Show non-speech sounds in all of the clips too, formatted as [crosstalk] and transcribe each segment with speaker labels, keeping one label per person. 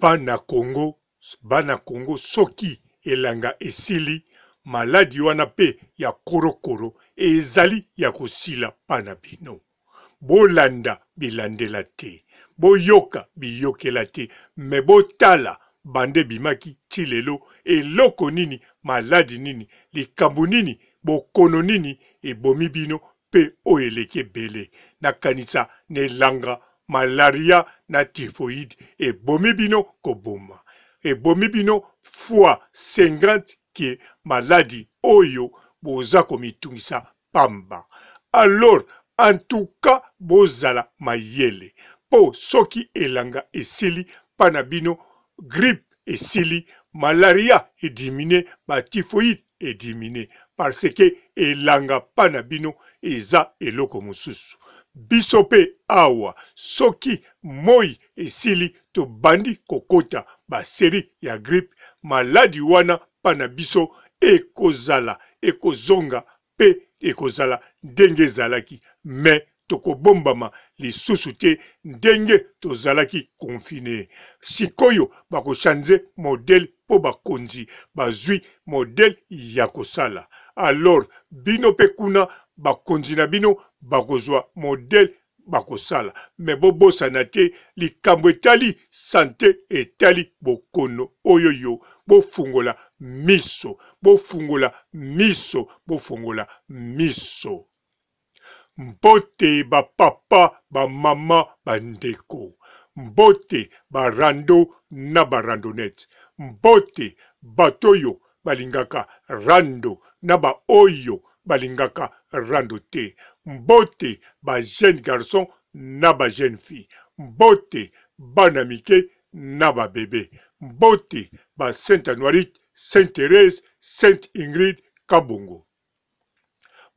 Speaker 1: bana kongo bana kongo soki elanga esili maladi wana mpe ya korokoro ezali ya kosila mpa na bino bolanda bilandela te boyoka biyokela te me botala bande ebimaki ti lelo eloko nini maladi nini likambo nini bokono nini ebomi bino mpe oyo eleki ebele nakanisa na elanga malaria na typhoïde ebomi bino koboma ebomi bino fois 50 ke maladi oyo boza komitungisa pamba alors antuka bozala mayele mpo soki elanga esili mpa na bino gripe esili malaria edimine batyphoïde edimine parce ke elanga pa na bino eza eloko mosusu biso mpe awa soki moi esili tobandi kokota baseri ya gripe maladi wana mpa na biso ekozala ekozonga mpe ekozala ndenge ezalaki me tokobombama lisusu te ndenge tozalaki konfine sikoyo bakoshanze modele mpo bakonzi bazwi modele ya kosala alors bino mpe kuna bakonzi na bino bakozwa modele bakosala me bobosana te likambo etali sante etali bokono oyoyo bofungola miso bofungola miso bofungola miso mpo te bapapa bamama bandeko mbote barando na barandonete mbote bato oyo balingaka rando na baoyo balingaka rando te mbote bajeune garçon na bajeune fille mbote bana mike na babebe mbote ba sainte anoirite sainte therese sainte ingrid kabongo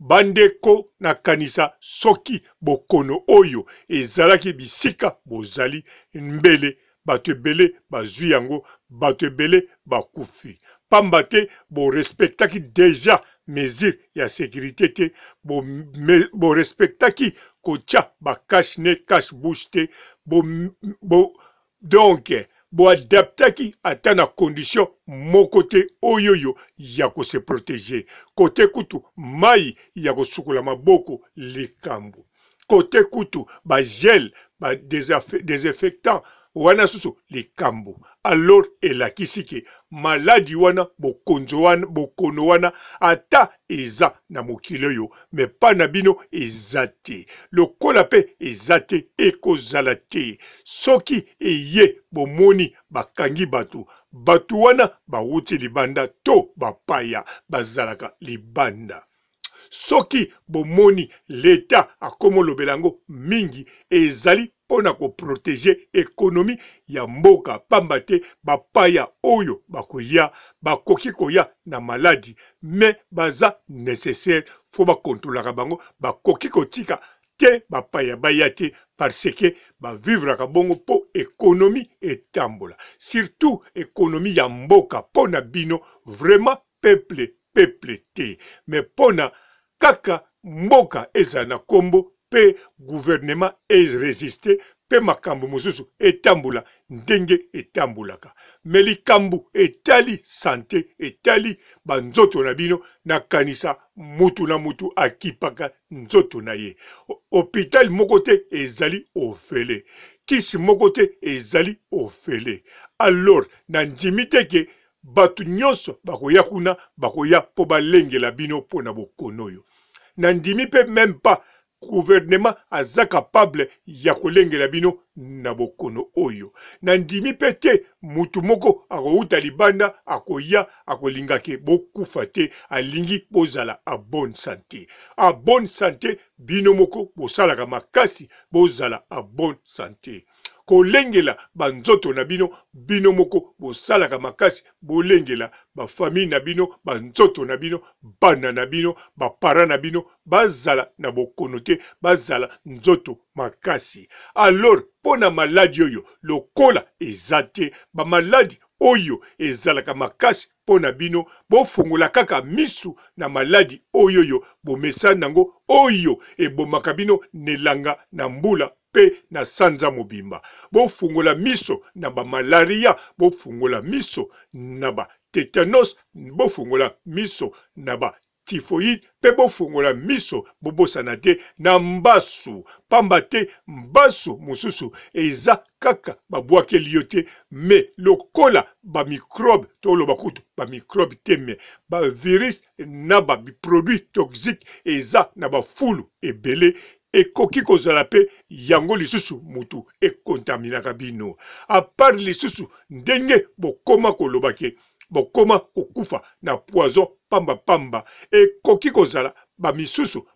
Speaker 1: bandeko nakanisa soki bokono oyo ezalaki bisika bozali mbele bato ebele bazwi yango bato ebele bakufi pamba te borespektaki deja mesure ya sécurité te borespectaki bo kotia bacashe ne cache bouche te bo, bo, donc bo adaptaki ata na condition moko te oyo yo ya koseprotege kote kutu mai ya kosukola maboko likambo kote kutu bagel badésinfectant wana susu likambo alor elakisi ke maladi wana bokonzi wana bokono wana ata eza na mokili oyo me mpa na bino eza te lokola mpe eza te ekozala te soki eye bomoni bakangi bato bato wana bawuti libanda to bapaya bazalaka libanda soki bomoni leta akomolobela yango mingi ezali mpo na koprotege ekonomi ya mboka pamba te bapaya oyo bakoya bakoki koya na maladi me baza nécessaire fo bakontrolaka bango bakoki kotika te bapaya baya te parce que bavivraka bongo mpo ekonomi etambola surtout ekonomi ya mboka mpo na bino vraiment peuple peuple te me mpo na kaka mboka ezala na nkombo mpe guvernema eresiste mpe makambo mosusu etambola ndenge etambolaka me likambo etali sante etali banzoto na bino nakanisa mutu na mutu akipaka nzoto na ye hôpital moko te ezali ofele kisi moko te ezali ofele alors nandimi te ke bato nyonso bakoya kuna bakoya mpo balengela bino mpo na bokono oyo nandimi mpe meme pas guvernema aza kapable ya kolengela bino na bokono oyo na ndimi mpe te mutu moko akowuta libanda akoya akolingaki bokufa te alingi bozala a bonne santé a bonne santé bino moko bosalaka makasi bozala a bonne santé kolengela banzoto na bino bino moko bosalaka makasi bolengela bafamile na bino banzoto na bino bana na bino bapara na bino bazala na bokono te bazala nzoto makasi alors mpo na maladi oyo lokola eza te bamaladi oyo ezalaka makasi mpo na bino bofungola kaka misu na maladi oyoyo bomesani yango oyo ebomaka bino nelanga na mbula mpe na sanza mobimba bofungola miso na bamalaria bofungola miso na batetanos bofungola miso na ba tifoide mpe bofungola miso bobosana te na mbasu pamba te mbasu mosusu eza kaka babwakeli yo te me lokola bamikrobe toloba kutu bamikrobe te me bavirus na babiproduit toxique eza na bafulu ebele ekoki kozala mpe yango lisusu motu ekontaminaka bino apart lisusu ndenge bokóma kolobaki bokóma kokufa na poizon pambapamba ekoki kozala bamisusu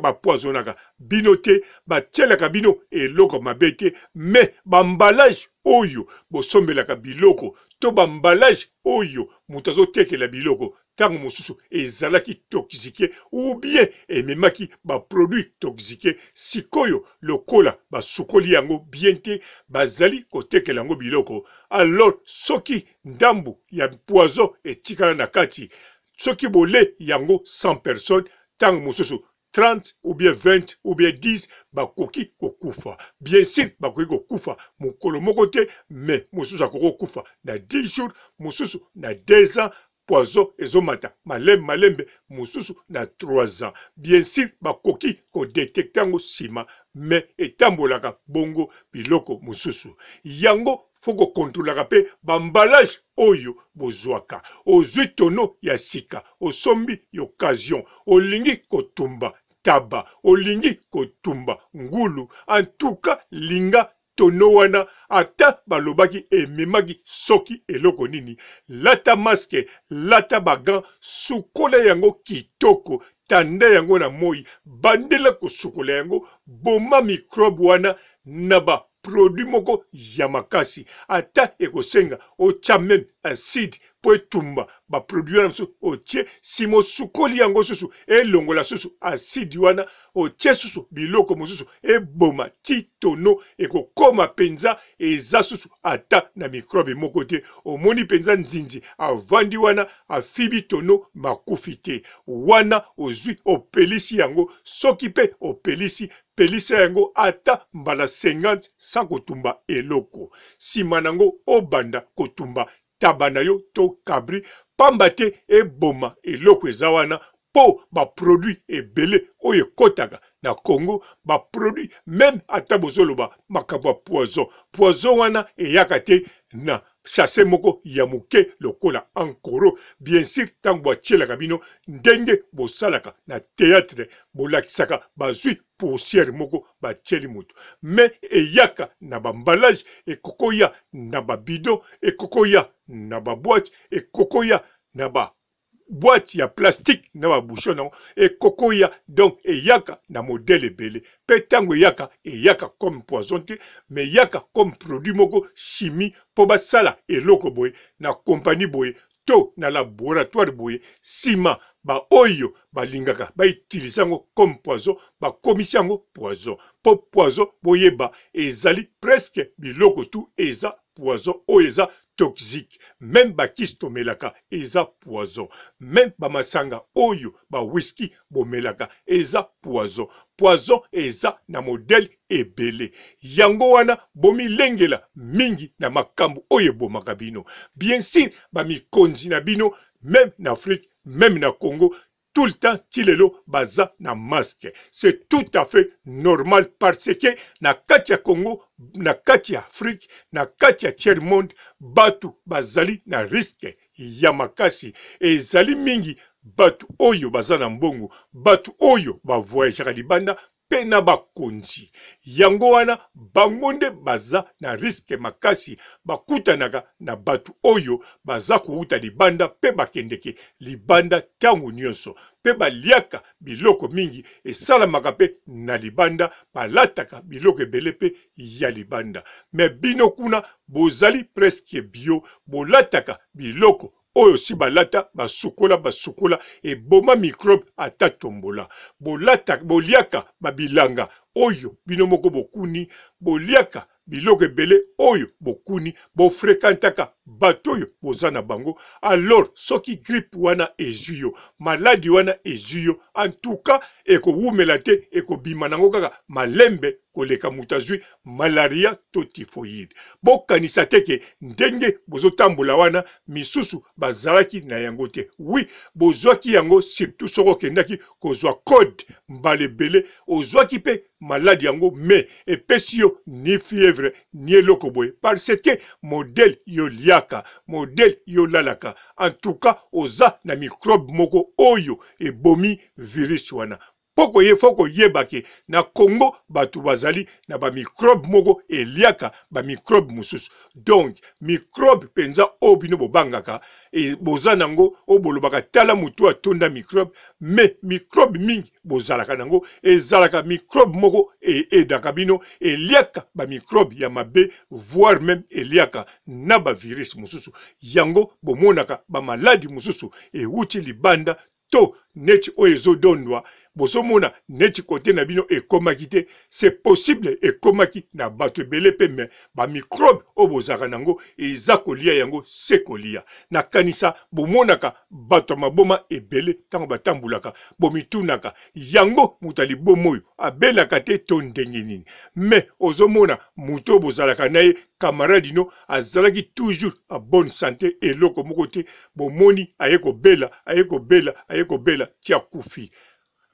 Speaker 1: bapoisonaka bino te batielaka bino eloko mabe te me bambalage oyo bosombelaka biloko to bambalage oyo moto azotekela biloko ntango mosusu ezalaki toxike ubien ememaki baproduit toxike sikoyo lokola basukoli yango bien te bazali kotekela yango biloko alors soki ndambu ya poison etikala na kati soki bole yango 100 personne ntango mosusu 30 ou bien 20 ou bien 10 bakoki kokufa bien sûr bakoki kokufa mokolo moko te me mosusu akoki kokufa na 10 jours mosusu na 2 ans poison ezomata malembe malembe mosusu na 3 ans bien sur bakoki kodetekte yango nsima me etambolaka bongo biloko mosusu yango fo kokontrolaka mpe bambalage oyo bozwaka ozwi tono ya sika osombi occasion olingi kotumba taba olingi kotumba ngulu antuka linga tono wana ata balobaki ememaki soki eloko nini lata maske lata bagan sukola yango kitoko tanda yango na moi bandela kosukola yango boma mikrobe wana na baproduit moko ya makasi ata ekosenga otya meme aside mpo etumba baproduit wana mosusu otie nsima osukoli yango susu elongola susu asidi wana otie susu biloko mosusu eboma ti tono ekokóma mpenza eza susu ata na mikrobe moko te omoni mpenza nzinzi avandi wana afibi tono makufi te wana ozwi opelisi yango soki mpe opelisi pelisa yango ata mbala 50 sans kotumba eloko nsima nango obanda kotumba taba na yo to kabri pamba te eboma eloko eza wana mpo baproduit ebele oyo ekɔtaka na congo baproduit meme ata bozoloba makambo ya poison poison wana eyaka te na chasse moko ya moke lokola ankoro bien sur ntango batielaka bino ndenge bosalaka na théâtre bolakisaka bazwi poussière moko batieli moto me eyaka na bambalage ekokoya na babido ekokoya na babwate ekokoya na ba boîte ya plastique na babouchon nango ekokoya donc eyaka na modele ebele mpe ntango eyaka eyaka comme poison te me eyaka comme produit moko chimie mpo basala eloko boye na kompani boye to na laboratoire boye nsima baoyo balingaka bautilize yango comme poison bakomisi yango poison mpo poison boyeba ezali preske biloko tu eza poison oyo eza toxique meme bakisi tomelaka eza poison meme bamasanga oyo bawiski bomelaka eza poison poison eza na modele ebele yango wana bomilengela mingi na makambo oyo ebomaka bino bien sur bamikonzi na bino meme na afrike même na Congo tout le temps ti lelo baza na masque c'est tout à fait normal parce que na kati ya congo na kati ya afrique na kati ya tiers monde bato bazali na riske ya makasi ezali mingi bato oyo baza na mbongo bato oyo bavoyageaka libanda mpe na bakonzi yango wana bango nde baza na riske makasi bakutanaka na bato oyo baza kowuta libanda mpe bakendeke libanda ntango nyonso mpe baliaka biloko mingi esalamaka mpe na libanda balataka biloko ebele mpe ya libanda me bino kuna bozali preske bio bolataka biloko oyo si balata basukola basukola eboma mikrobe ata tombola bolataka boliaka babilanga oyo bino moko bokuni boliaka biloko ebele oyo bokuni bofrekantaka bato oyo boza na bango alors soki gripe wana ezwi yo maladi wana ezwi yo antuka ekowumela te ekobima nango kaka malembe koleka moto azwi malaria to tifoyide bokanisa te ke ndenge bozotambola wana misusu bazalaki na yango te wi bozwaki yango surtout soko okendaki kozwa code mbala ebele ozwaki mpe maladi yango me epesi yo ni fievre ni eloko boye parce ke modele yoliaka modele yolalaka en tout cas oza na mikrobe moko oyo ebomi virus wana mpo koye fo koyeba ke na congo bato bazali na bamikrobe moko eliaka bamikrobe mosusu donc mikrobe mpenza oyo bino bobangaka e, boza nango oyo bolobaka tala motu atonda mikrobe me mikrobe mingi bozalaka nango ezalaka mikrobe moko eedaka bino eliaka bamikrobe ya mabe voire meme eliaka na bavirus mosusu yango bomonaka bamaladi mosusu ewuti libanda to neti oyo ezodondwa bozomona neti kote na bino ekomaki te se possible ekomaki na bato ebele mpe me bamikrobe oyo bozalaka na yango eza kolia yango se kolia nakanisa bomonaka bato ya maboma ebele ntango batambolaka bomitunaka yango moto ya liboma oyo abelaka te to ndenge nini me ozomona moto oyo bozalaka na ye kamaradino azalaki toujours a bonne santé eloko moko te bomoni aye kobela aye kobela aye kobela azolela ti akufi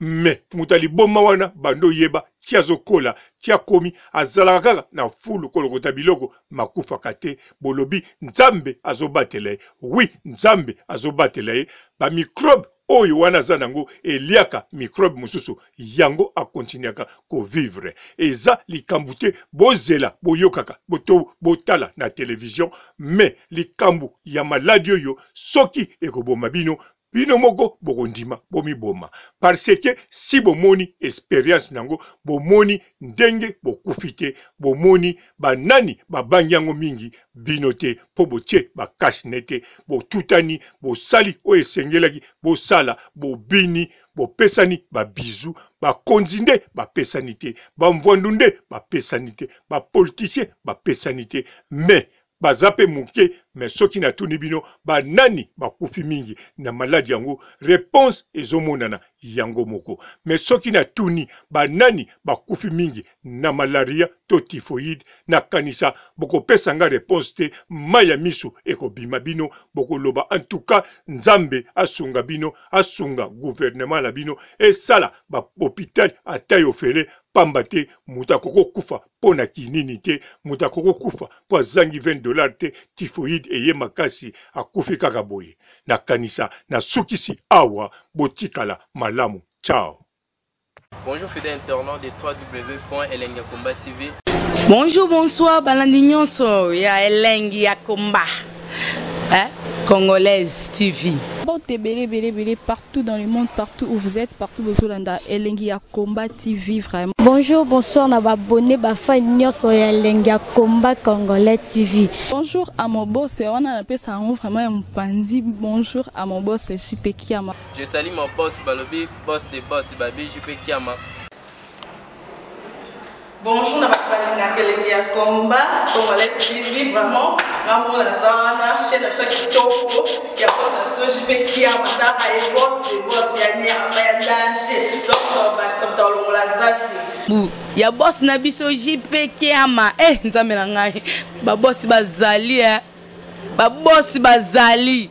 Speaker 1: me moto aliboma wana bando oyeba ti azokola ti akomi azalaka kaka na fulu kolokota biloko makufaka te bolobi nzambe azobatela ye wi nzambe azobatela ye bamikrobe oyo wana aza nango eliaka mikrobe mosusu yango akontinuaka kovivre eza likambo te bozela boyokaka to botala na televizio me likambo ya maladi oyo soki ekoboma bino bino moko bokondima bomiboma parce ke si bomoni esperience nango bomoni ndenge bokufi te bomoni banani babangi yango mingi bino te mpo botie bakashine te botutani bosali oyo esengelaki bosala bobini bopesani babizu bakonzi nde bapesani te bamvwandu nde bapesani te bapolitisien bapesani te mais baza mpe moke me soki natuni bino banani bakufi mingi na maladi yango réponse ezomonana yango moko me soki natuni banani bakufi mingi na malaria to typhoïde nakanisa bokopesa nga réponse te mai ya miso ekobima bino bokoloba antuka nzambe asunga bino asunga guvernema na bino esala bahopital ata yofele pamba te moto akokokufa mpo na kinini te moto akokokufa mpo azangi 20 dolar te tifoide eye makasi akufi kaka boye nakanisa nasukisi awa botikala malamu ciao Bonjour fidèle internaute de www.elengiakomba TV. Bonjour, bonsoir, balandi nyonso ya Elengiakomba. Hein? Eh? Congolaise TV. partout dans le monde, partout où vous êtes, partout où vous êtes, Elengi Combat TV vraiment. Bonjour, bonsoir, na abonné bafa nyonso ya Elengi Combat Congolais TV. Bonjour à mon boss, on a appelé ça vraiment mpandi. Bonjour à mon boss, Jipe Kiama. Je salue mon boss Balobi, boss de boss Babi Jipe Kiama. bonjour na bato balingaka elenge ya komba congolais tv vraiment ngambo naza wana chaine na biso ya kitoko ya bos na biso jp kia mataka ye bos de bos ya nyama ya danger donc bakisa moto alongola zaki ya bosi na biso jp kiama e eh, nzambe na ngai babosi bazali e eh. babosi bazali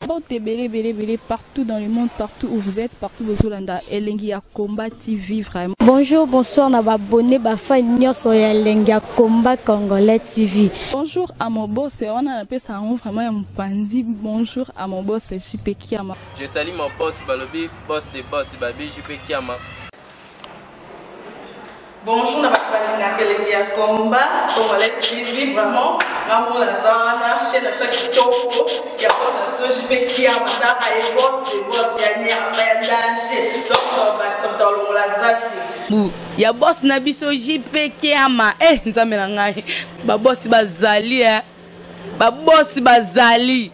Speaker 1: porte belé partout dans le monde, partout où vous êtes, partout où vous êtes. Elengi Combat TV, vraiment. Bonjour, bonsoir, on a abonné Bafa Nyoso Elengi Combat Congolais TV. Bonjour à mon boss, on a appelé ça vraiment un pandi. Bonjour à mon boss, JP Kiama. Je salue mon boss, Balobi, boss de boss, Babi, JP Kiama. bonjour na bato balingaka elenge ya komba congolaise tv vraiment ngambo naza wana chaine ya biso ya kitoko ya posa bekiamata ayebosi bosi e ya nyama ya danger donc tobakisa moto alongola zaki ya bosi na biso jp kiama e eh, nzambe na ngai babosi bazali e babosi bazali e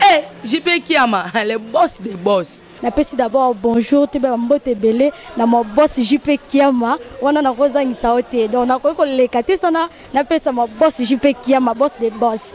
Speaker 1: eh, eh jp kiama [laughs] le bosi de bosi napesi d'abord bonjour toyeba bambote ebele na mabosi jp kiama wana nakozangisa yo te donc nakoki koleka te sana napesa mabosi jp kiama bosi de bosi